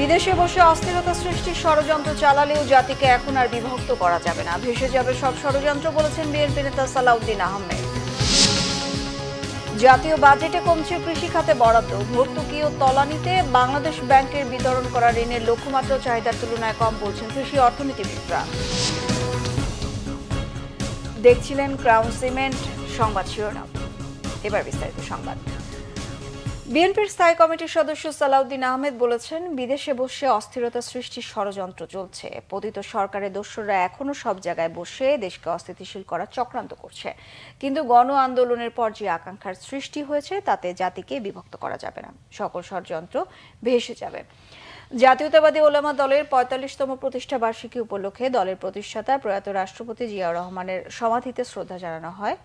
বিদেশে বসে অস্থিরতা সৃষ্টির ষড়যন্ত্র চালালেও জাতিকে এখন আর বিভক্ত করা যাবে না ভেসে যাবে সব ষড়যন্ত্র বলেছেন বিএনপি নেতা সালাউদ্দিন আহমেদ জাতীয় বাজেটে কমছে কৃষি খাতে বরাদ্দ ভর্তুকি ও তলানিতে বাংলাদেশ ব্যাংকের বিতরণ করা ঋণের লক্ষ্যমাত্রা চাহিদার তুলনায় কম বলছেন কৃষি অর্থনীতিবিদরা দেখছিলেন ক্রাউন সিমেন্ট সংবাদ শিরোনাম এবার বিস্তারিত সংবাদ বিএনপির স্থায়ী কমিটির সদস্য সালাউদ্দিন আহমেদ বলেছেন বিদেশে বসে অস্থিরতা সৃষ্টির ষড়যন্ত্র চলছে পতিত সরকারের দস্যুরা এখনও সব জায়গায় বসে দেশকে অস্থিতিশীল করার চক্রান্ত করছে কিন্তু গণ আন্দোলনের পর যে আকাঙ্ক্ষার সৃষ্টি হয়েছে তাতে জাতিকে বিভক্ত করা যাবে না সকল ষড়যন্ত্র ভেসে যাবে জাতীয়তাবাদী ওলামা দলের পঁয়তাল্লিশতম প্রতিষ্ঠা বার্ষিকী উপলক্ষে দলের প্রতিষ্ঠাতা প্রয়াত রাষ্ট্রপতি জিয়াউর রহমানের সমাধিতে শ্রদ্ধা জানানো হয়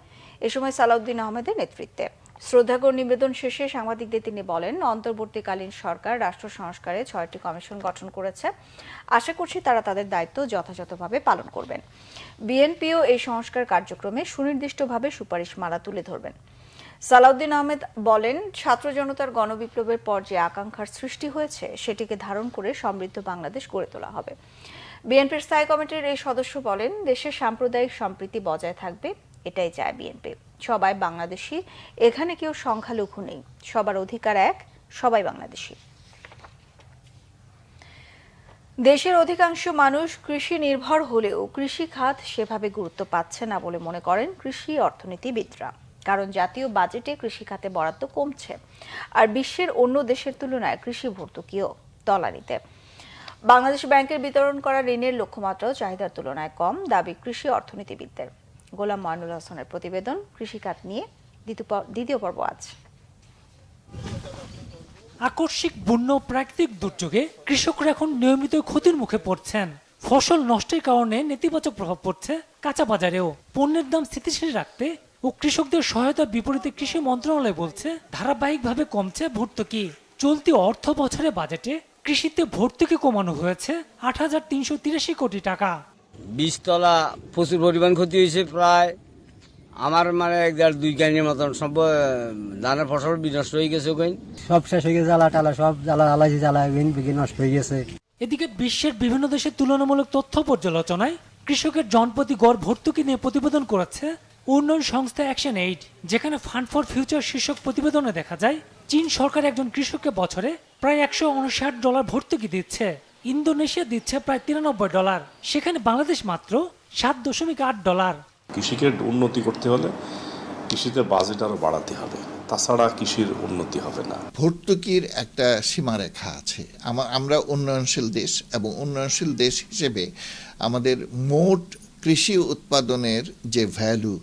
এ সময় সালাউদ্দিন আহমেদের নেতৃত্বে শ্রদ্ধাকর নিবেদন শেষে সাংবাদিকদের তিনি বলেন অন্তর্বর্তীকালীন সরকার রাষ্ট্র সংস্কারে ছয়টি কমিশন গঠন করেছে আশা করছি তারা তাদের দায়িত্ব যথাযথভাবে পালন করবেন বিএনপিও এই সংস্কার কার্যক্রমে সুনির্দিষ্টভাবে সুপারিশ মালা তুলে ধরবেন সালাউদ্দিন আহমেদ বলেন ছাত্র জনতার গণবিপ্লবের পর যে আকাঙ্ক্ষার সৃষ্টি হয়েছে সেটিকে ধারণ করে সমৃদ্ধ বাংলাদেশ গড়ে তোলা হবে বিএনপির স্থায়ী কমিটির এই সদস্য বলেন দেশের সাম্প্রদায়িক সম্প্রীতি বজায় থাকবে এটাই চায় বিএনপি সবাই বাংলাদেশি এখানে কেউ সংখ্যালঘু নেই সবার অধিকার এক সবাই বাংলাদেশি দেশের অধিকাংশ মানুষ কৃষি নির্ভর হলেও কৃষি খাত সেভাবে গুরুত্ব পাচ্ছে না বলে মনে করেন কৃষি অর্থনীতিবিদরা কারণ জাতীয় বাজেটে কৃষি খাতে বরাদ্দ কমছে আর বিশ্বের অন্য দেশের তুলনায় কৃষি ভর্তুকিও তলানিতে বাংলাদেশ ব্যাংকের বিতরণ করা ঋণের লক্ষ্যমাত্রাও চাহিদার তুলনায় কম দাবি কৃষি অর্থনীতিবিদদের গোলাম মানুল হাসানের প্রতিবেদন কৃষিকাত নিয়ে দ্বিতীয় পর্ব আজ আকস্মিক বন্য প্রাকৃতিক দুর্যোগে কৃষকরা এখন নিয়মিত ক্ষতির মুখে পড়ছেন ফসল নষ্টের কারণে নেতিবাচক প্রভাব পড়ছে কাঁচা বাজারেও পণ্যের দাম স্থিতিশীল রাখতে ও কৃষকদের সহায়তা বিপরীতে কৃষি মন্ত্রণালয় বলছে ধারাবাহিকভাবে কমছে ভর্তুকি চলতি অর্থ বছরে বাজেটে কৃষিতে ভর্তুকি কমানো হয়েছে আট কোটি টাকা বীজতলা প্রচুর পরিমাণ ক্ষতি হয়েছে প্রায় আমার মানে দেড় দুই গানের মতন সব ধানের ফসল বিনষ্ট হয়ে গেছে ওখানে সব শেষ হয়ে গেছে জ্বালা টালা সব জ্বালা আলাইছে জ্বালা নষ্ট হয়ে গেছে এদিকে বিশ্বের বিভিন্ন দেশের তুলনামূলক তথ্য পর্যালোচনায় কৃষকের জনপ্রতি গড় ভর্তুকি নিয়ে প্রতিবেদন করেছে উন্নয়ন সংস্থা অ্যাকশন এইড যেখানে ফান্ড ফর ফিউচার শীর্ষক প্রতিবেদনে দেখা যায় চীন সরকার একজন কৃষককে বছরে প্রায় একশো ডলার ভর্তুকি দিচ্ছে ইন্দোনেশিয়া দিচ্ছে প্রায় তিরানব্বই ডলার সেখানে বাংলাদেশ মাত্র সাত দশমিক আট ডলার কৃষিকে উন্নতি করতে হলে কৃষিতে বাজেট আরও বাড়াতে হবে তাছাড়া কৃষির উন্নতি হবে না ভর্তুকির একটা সীমারেখা আছে আমরা উন্নয়নশীল দেশ এবং উন্নয়নশীল দেশ হিসেবে আমাদের মোট কৃষি উৎপাদনের যে ভ্যালু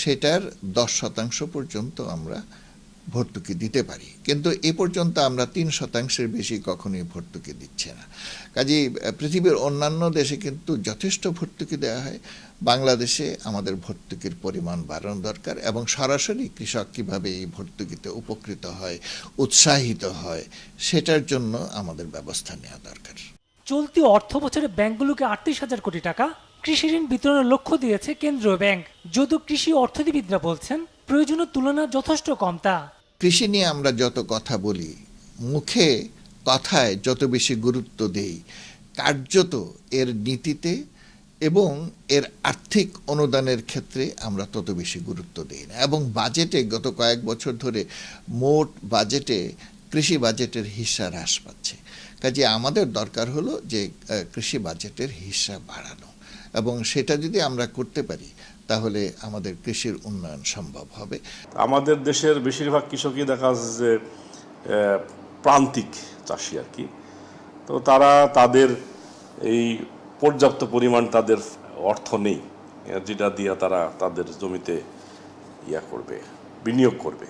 সেটার দশ শতাংশ পর্যন্ত আমরা ভর্তুকি দিতে পারি কিন্তু এ পর্যন্ত আমরা তিন শতাংশের বেশি কখনোই ভর্তুকি দিচ্ছে না কাজে পৃথিবীর অন্যান্য দেশে কিন্তু যথেষ্ট ভর্তুকি দেওয়া হয় বাংলাদেশে আমাদের ভর্তুকির পরিমাণ বাড়ানো দরকার এবং সরাসরি কৃষক কীভাবে এই ভর্তুকিতে উপকৃত হয় উৎসাহিত হয় সেটার জন্য আমাদের ব্যবস্থা নেওয়া দরকার চলতি অর্থ বছরে ব্যাংকগুলোকে আটত্রিশ হাজার কোটি টাকা কৃষি ঋণ বিতরণের লক্ষ্য দিয়েছে কেন্দ্রীয় ব্যাংক যদিও কৃষি অর্থনীতিবিদরা বলছেন প্রয়োজনীয় তুলনা যথেষ্ট কম তা কৃষি নিয়ে আমরা যত কথা বলি মুখে কথায় যত বেশি গুরুত্ব দেই কার্যত এর নীতিতে এবং এর আর্থিক অনুদানের ক্ষেত্রে আমরা তত বেশি গুরুত্ব দিই না এবং বাজেটে গত কয়েক বছর ধরে মোট বাজেটে কৃষি বাজেটের হিসা হ্রাস পাচ্ছে কাজে আমাদের দরকার হলো যে কৃষি বাজেটের হিসা বাড়ানো এবং সেটা যদি আমরা করতে পারি তাহলে আমাদের কৃষির উন্নয়ন সম্ভব হবে আমাদের দেশের বেশিরভাগ কৃষকই দেখা যাচ্ছে যে প্রান্তিক চাষি আর কি তো তারা তাদের এই পর্যাপ্ত পরিমাণ তাদের অর্থ নেই যেটা দিয়ে তারা তাদের জমিতে ইয়া করবে বিনিয়োগ করবে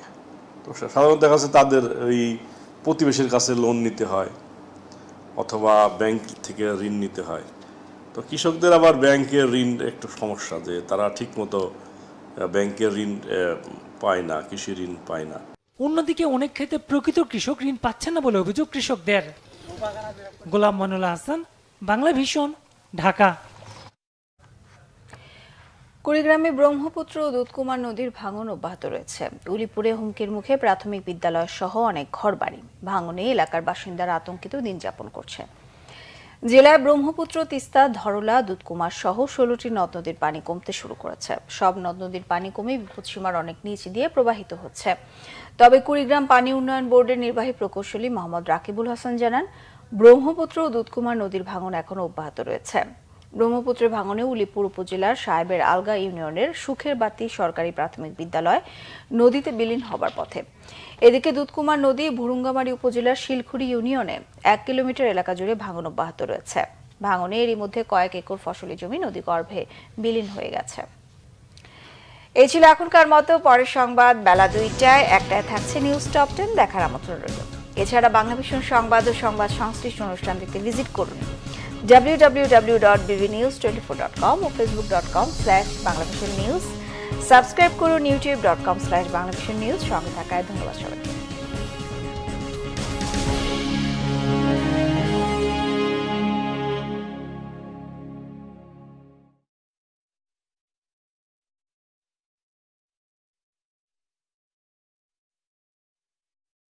তো সাধারণত দেখা যাচ্ছে তাদের এই প্রতিবেশীর কাছে লোন নিতে হয় অথবা ব্যাংক থেকে ঋণ নিতে হয় তো কৃষকদের আবার ব্যাংকের ঋণ একটু সমস্যা যে তারা ঠিক মতো ব্যাংকের ঋণ পায় না কৃষি ঋণ পায় না অন্যদিকে অনেক ক্ষেত্রে প্রকৃত কৃষক ঋণ পাচ্ছেন না বলে অভিযোগ কৃষকদের গোলাম মানুল্লাহ হাসান বাংলা ভীষণ ঢাকা কুড়িগ্রামে ব্রহ্মপুত্র ও দুধকুমার নদীর ভাঙন অব্যাহত রয়েছে উলিপুরে হুমকির মুখে প্রাথমিক বিদ্যালয় সহ অনেক ঘর বাড়ি ভাঙনে এলাকার বাসিন্দারা আতঙ্কিত দিন যাপন করছে জেলায় ব্রহ্মপুত্র তিস্তা ধরলা দুধকুমার সহ ষোলোটি নদ নদীর পানি কমতে শুরু করেছে সব নদ নদীর পানি কমে বিপদসীমার অনেক নিচ দিয়ে প্রবাহিত হচ্ছে তবে কুড়িগ্রাম পানি উন্নয়ন বোর্ডের নির্বাহী প্রকৌশলী মোহাম্মদ রাকিবুল হাসান জানান ব্রহ্মপুত্র ও দুধকুমার নদীর ভাঙন এখনও অব্যাহত রয়েছে ব্রহ্মপুত্রের ভাঙনে উলিপুর উপজেলার সাহেবের আলগা ইউনিয়নের সুখের বাতি সরকারি প্রাথমিক বিদ্যালয় নদীতে বিলীন হবার পথে এদিকে দুধকুমার নদী ভুরুঙ্গামারী উপজেলার শিলখুড়ি ইউনিয়নে এক কিলোমিটার এলাকা জুড়ে ভাঙন অব্যাহত রয়েছে ভাঙনে এরই মধ্যে কয়েক একর ফসলি জমি নদী গর্ভে বিলীন হয়ে গেছে এই ছিল এখনকার মতো পরের সংবাদ বেলা দুইটায় একটায় থাকছে নিউজ টপ টেন দেখার আমন্ত্রণ রইল এছাড়া বাংলা ভীষণ সংবাদ ও সংবাদ সংশ্লিষ্ট অনুষ্ঠান দেখতে ভিজিট করুন www.bvnews24.com ও facebook.com slash বাংলাদেশের নিউজ সাবস্ক্রাইব করুন ইউটিউব ডট কম স্ল্যাশ বাংলাদেশের নিউজ সঙ্গে থাকায় ধন্যবাদ সবাইকে